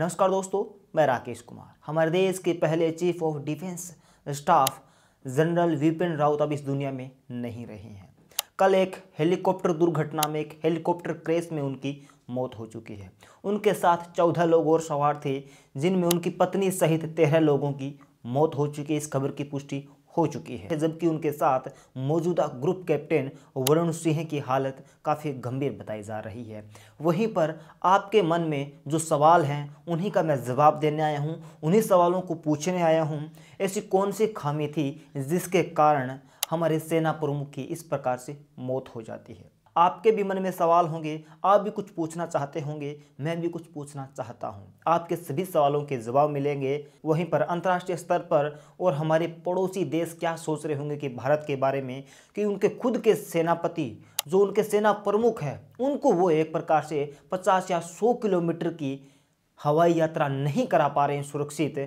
नमस्कार दोस्तों मैं राकेश कुमार हमारे देश के पहले chief of defence staff general Vipin Rawat अब इस दुनिया में नहीं रहे हैं कल एक हेलीकॉप्टर दुर्घटना में एक हेलीकॉप्टर क्रेश में उनकी मौत हो चुकी है उनके साथ चौदह लोग और सवार थे जिनमें उनकी पत्नी सहित तेरह लोगों की मौत हो चुकी है इस खबर की पुष्टि हो चुकी है जबकि उनके साथ मौजूदा ग्रुप कैप्टन वरुण सिंह की हालत काफ़ी गंभीर बताई जा रही है वहीं पर आपके मन में जो सवाल हैं उन्हीं का मैं जवाब देने आया हूँ उन्हीं सवालों को पूछने आया हूँ ऐसी कौन सी खामी थी जिसके कारण हमारे सेना प्रमुख की इस प्रकार से मौत हो जाती है आपके भी मन में सवाल होंगे आप भी कुछ पूछना चाहते होंगे मैं भी कुछ पूछना चाहता हूँ आपके सभी सवालों के जवाब मिलेंगे वहीं पर अंतर्राष्ट्रीय स्तर पर और हमारे पड़ोसी देश क्या सोच रहे होंगे कि भारत के बारे में कि उनके खुद के सेनापति जो उनके सेना प्रमुख हैं उनको वो एक प्रकार से पचास या सौ किलोमीटर की हवाई यात्रा नहीं करा पा रहे हैं सुरक्षित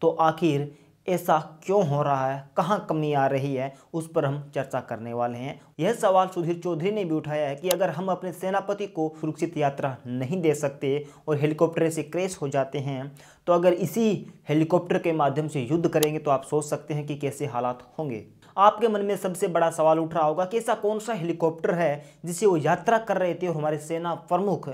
तो आखिर ऐसा क्यों हो रहा है कहाँ कमी आ रही है उस पर हम चर्चा करने वाले हैं यह सवाल सुधीर चौधरी ने भी उठाया है कि अगर हम अपने सेनापति को सुरक्षित यात्रा नहीं दे सकते और हेलीकॉप्टर से क्रेश हो जाते हैं तो अगर इसी हेलीकॉप्टर के माध्यम से युद्ध करेंगे तो आप सोच सकते हैं कि कैसे हालात होंगे आपके मन में सबसे बड़ा सवाल उठ रहा होगा कि ऐसा कौन सा हेलीकॉप्टर है जिसे वो यात्रा कर रहे थे और हमारे सेना प्रमुख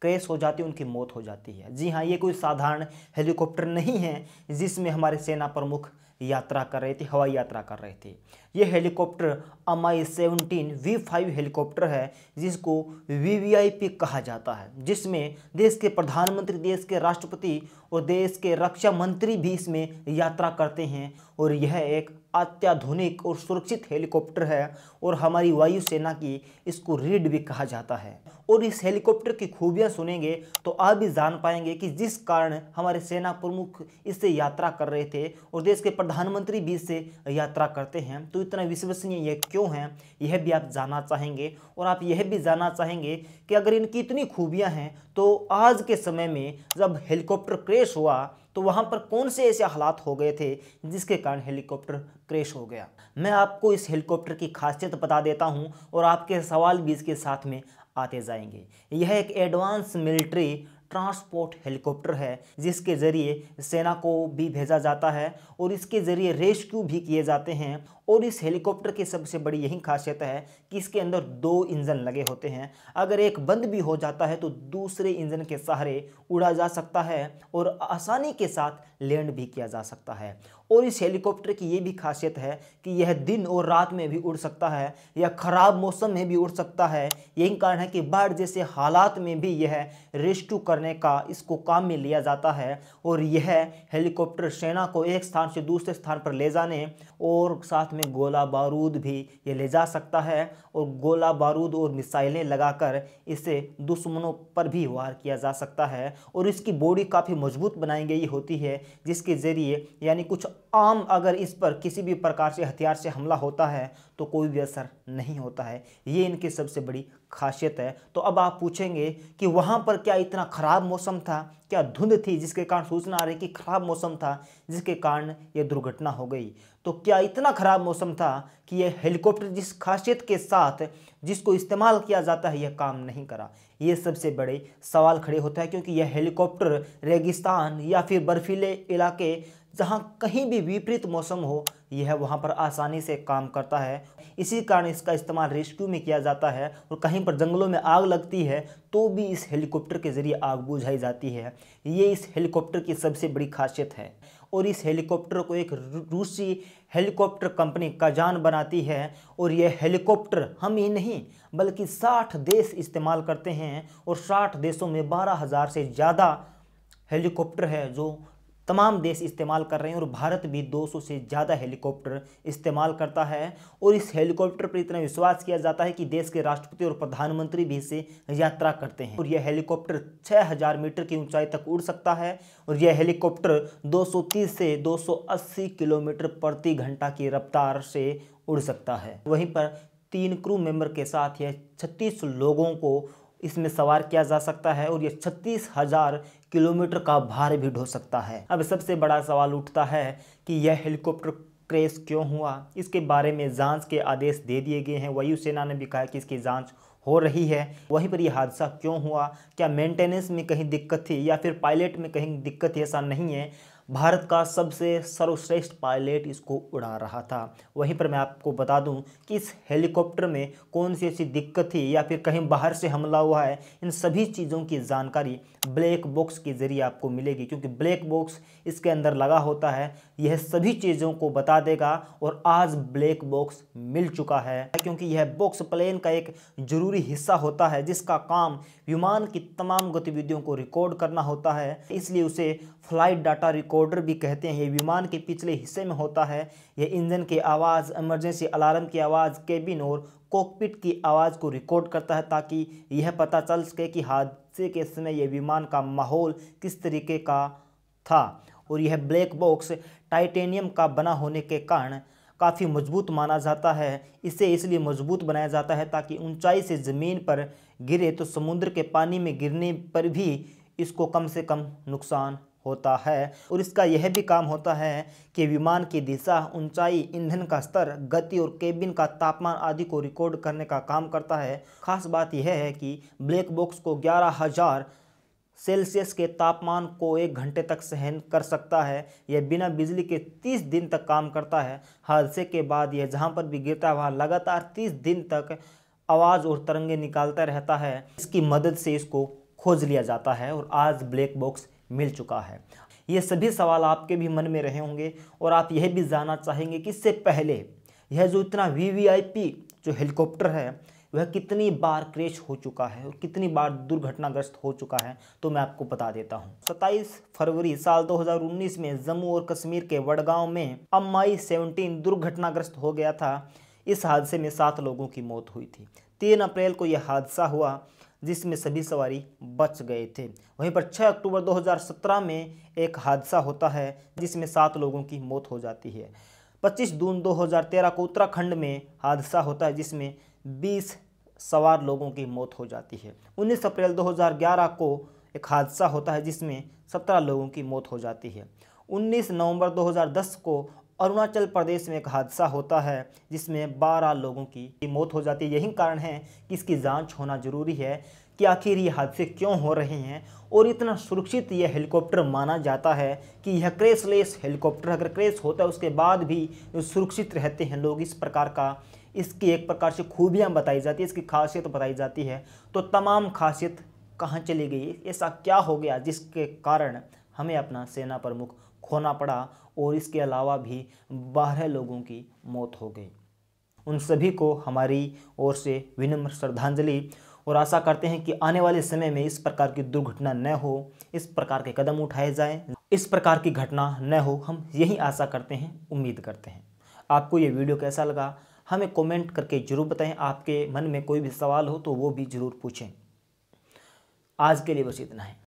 क्रैश हो जाती है उनकी मौत हो जाती है जी हाँ ये कोई साधारण हेलीकॉप्टर नहीं है जिसमें हमारे सेना प्रमुख यात्रा कर रहे थे हवाई यात्रा कर रहे थे ये helicopter M I seventeen V five helicopter है जिसको वी वी आई पी कहा जाता है जिसमें देश के प्रधानमंत्री देश के राष्ट्रपति और देश के रक्षा मंत्री भी इसमें यात्रा करते हैं और यह एक अत्याधुनिक और सुरक्षित हेलीकॉप्टर है और हमारी वायुसेना की इसको रीड भी कहा जाता है और इस हेलीकॉप्टर की खूबियाँ सुनेंगे तो आप भी जान पाएंगे कि जिस कारण हमारे सेना प्रमुख इससे यात्रा कर रहे थे और देश के प्रधानमंत्री भी इससे यात्रा करते हैं तो इतना विश्वसनीय यह क्यों है यह भी आप जानना चाहेंगे और आप यह भी जानना चाहेंगे कि अगर इनकी इतनी खूबियाँ हैं तो आज के समय में जब हेलीकॉप्टर क्रेश हुआ तो वहाँ पर कौन से ऐसे हालात हो गए थे जिसके कारण हेलीकॉप्टर क्रैश हो गया मैं आपको इस हेलीकॉप्टर की खासियत बता देता हूँ और आपके सवाल भी इसके साथ में आते जाएंगे यह एक एडवांस मिलिट्री ट्रांसपोर्ट हेलीकॉप्टर है जिसके ज़रिए सेना को भी भेजा जाता है और इसके ज़रिए रेस्क्यू भी किए जाते हैं और इस हेलीकॉप्टर की सबसे बड़ी यही खासियत है कि इसके अंदर दो इंजन लगे होते हैं अगर एक बंद भी हो जाता है तो दूसरे इंजन के सहारे उड़ा जा सकता है और आसानी के साथ लैंड भी किया जा सकता है और इस हेलीकॉप्टर की ये भी खासियत है कि यह दिन और रात में भी उड़ सकता है या ख़राब मौसम में भी उड़ सकता है यही कारण है कि बाढ़ जैसे हालात में भी यह रेस्क्यू करने का इसको काम में लिया जाता है और यह हेलीकॉप्टर सेना को एक स्थान से दूसरे स्थान पर ले जाने और साथ में गोला बारूद भी ये ले जा सकता है और गोला बारूद और मिसाइलें लगाकर इसे दुश्मनों पर भी वार किया जा सकता है और इसकी बॉडी काफ़ी मजबूत बनाई गई होती है जिसके ज़रिए यानी कुछ आम अगर इस पर किसी भी प्रकार से हथियार से हमला होता है तो कोई भी असर नहीं होता है ये इनकी सबसे बड़ी खासियत है तो अब आप पूछेंगे कि वहाँ पर क्या इतना ख़राब मौसम था क्या धुंध थी जिसके कारण सूचना आ रही कि ख़राब मौसम था जिसके कारण ये दुर्घटना हो गई तो क्या इतना ख़राब मौसम था कि यह हेलीकॉप्टर जिस खासियत के साथ जिसको इस्तेमाल किया जाता है यह काम नहीं करा ये सबसे बड़े सवाल खड़े होता है क्योंकि यह हेलीकॉप्टर रेगिस्तान या फिर बर्फीले इलाके जहाँ कहीं भी विपरीत मौसम हो यह वहाँ पर आसानी से काम करता है इसी कारण इसका इस्तेमाल रेस्क्यू में किया जाता है और कहीं पर जंगलों में आग लगती है तो भी इस हेलीकॉप्टर के ज़रिए आग बुझाई जाती है ये इस हेलीकॉप्टर की सबसे बड़ी खासियत है और इस हेलीकॉप्टर को एक रूसी हेलीकॉप्टर कंपनी काजान बनाती है और यह हेलीकॉप्टर हम ही नहीं बल्कि 60 देश इस्तेमाल करते हैं और 60 देशों में बारह हज़ार से ज़्यादा हेलीकॉप्टर है जो तमाम देश इस्तेमाल कर रहे हैं और भारत भी 200 से ज़्यादा हेलीकॉप्टर इस्तेमाल करता है और इस हेलीकॉप्टर पर इतना विश्वास किया जाता है कि देश के राष्ट्रपति और प्रधानमंत्री भी इसे यात्रा करते हैं और यह हेलीकॉप्टर 6000 मीटर की ऊंचाई तक उड़ सकता है और यह हेलीकॉप्टर 230 से 280 किलोमीटर प्रति घंटा की रफ्तार से उड़ सकता है वहीं पर तीन क्रू मेंबर के साथ यह छत्तीस लोगों को इसमें सवार किया जा सकता है और यह छत्तीस हज़ार किलोमीटर का भार भी ढो सकता है अब सबसे बड़ा सवाल उठता है कि यह हेलीकॉप्टर क्रेश क्यों हुआ इसके बारे में जांच के आदेश दे दिए गए हैं वायुसेना ने भी कहा कि इसकी जांच हो रही है वहीं पर यह हादसा क्यों हुआ क्या मेंटेनेंस में कहीं दिक्कत थी या फिर पायलट में कहीं दिक्कत थी ऐसा नहीं है भारत का सबसे सर्वश्रेष्ठ पायलट इसको उड़ा रहा था वहीं पर मैं आपको बता दूं कि इस हेलीकॉप्टर में कौन सी ऐसी दिक्कत थी या फिर कहीं बाहर से हमला हुआ है इन सभी चीज़ों की जानकारी ब्लैक बॉक्स के ज़रिए आपको मिलेगी क्योंकि ब्लैक बॉक्स इसके अंदर लगा होता है यह सभी चीज़ों को बता देगा और आज ब्लैक बॉक्स मिल चुका है क्योंकि यह बॉक्स प्लेन का एक ज़रूरी हिस्सा होता है जिसका काम विमान की तमाम गतिविधियों को रिकॉर्ड करना होता है इसलिए उसे फ्लाइट डाटा रिकॉर्ड रिकॉर्डर भी कहते हैं विमान के पिछले हिस्से में होता है यह इंजन की आवाज़ इमरजेंसी अलार्म की आवाज़ केबिन और कॉकपिट की आवाज़ को रिकॉर्ड करता है ताकि यह पता चल सके कि हादसे के समय यह विमान का माहौल किस तरीके का था और यह ब्लैक बॉक्स टाइटेनियम का बना होने के कारण काफ़ी मजबूत माना जाता है इसे इसलिए मजबूत बनाया जाता है ताकि ऊंचाई से ज़मीन पर गिरे तो समुद्र के पानी में गिरने पर भी इसको कम से कम नुकसान होता है और इसका यह भी काम होता है कि विमान की दिशा ऊंचाई ईंधन का स्तर गति और केबिन का तापमान आदि को रिकॉर्ड करने का काम करता है खास बात यह है कि ब्लैक बॉक्स को ग्यारह हज़ार सेल्सियस के तापमान को एक घंटे तक सहन कर सकता है यह बिना बिजली के 30 दिन तक काम करता है हादसे के बाद यह जहाँ पर भी गिरता है वहाँ लगातार तीस दिन तक आवाज़ और तरंगे निकालता रहता है इसकी मदद से इसको खोज लिया जाता है और आज ब्लैक बॉक्स मिल चुका है ये सभी सवाल आपके भी मन में रहे होंगे और आप यह भी जानना चाहेंगे कि इससे पहले यह जो इतना वी जो हेलीकॉप्टर है वह कितनी बार क्रेश हो चुका है और कितनी बार दुर्घटनाग्रस्त हो चुका है तो मैं आपको बता देता हूं 27 फरवरी साल 2019 में जम्मू और कश्मीर के वडगांव में अम्माई 17 दुर्घटनाग्रस्त हो गया था इस हादसे में सात लोगों की मौत हुई थी तीन अप्रैल को यह हादसा हुआ जिसमें सभी सवारी बच गए थे वहीं पर 6 अक्टूबर 2017 में एक हादसा होता है जिसमें सात लोगों की मौत हो जाती है 25 जून 2013 को उत्तराखंड में हादसा होता है जिसमें 20 सवार लोगों की मौत हो जाती है 19 अप्रैल 2011 को एक हादसा होता है जिसमें 17 लोगों की मौत हो जाती है 19 नवंबर 2010 को अरुणाचल प्रदेश में एक हादसा होता है जिसमें 12 लोगों की मौत हो जाती है यही कारण है कि इसकी जांच होना ज़रूरी है कि आखिर ये हादसे क्यों हो रहे हैं और इतना सुरक्षित यह हेलीकॉप्टर माना जाता है कि यह क्रेशलेस हेलीकॉप्टर अगर क्रेश होता है उसके बाद भी सुरक्षित रहते हैं लोग इस प्रकार का इसकी एक प्रकार से खूबियाँ बताई जाती है इसकी खासियत बताई जाती है तो तमाम खासियत कहाँ चली गई ऐसा क्या हो गया जिसके कारण हमें अपना सेना प्रमुख खोना पड़ा और इसके अलावा भी बारह लोगों की मौत हो गई उन सभी को हमारी ओर से विनम्र श्रद्धांजलि और आशा करते हैं कि आने वाले समय में इस प्रकार की दुर्घटना न हो इस प्रकार के कदम उठाए जाएं इस प्रकार की घटना न हो हम यही आशा करते हैं उम्मीद करते हैं आपको ये वीडियो कैसा लगा हमें कमेंट करके ज़रूर बताएं आपके मन में कोई भी सवाल हो तो वो भी ज़रूर पूछें आज के लिए बस इतना है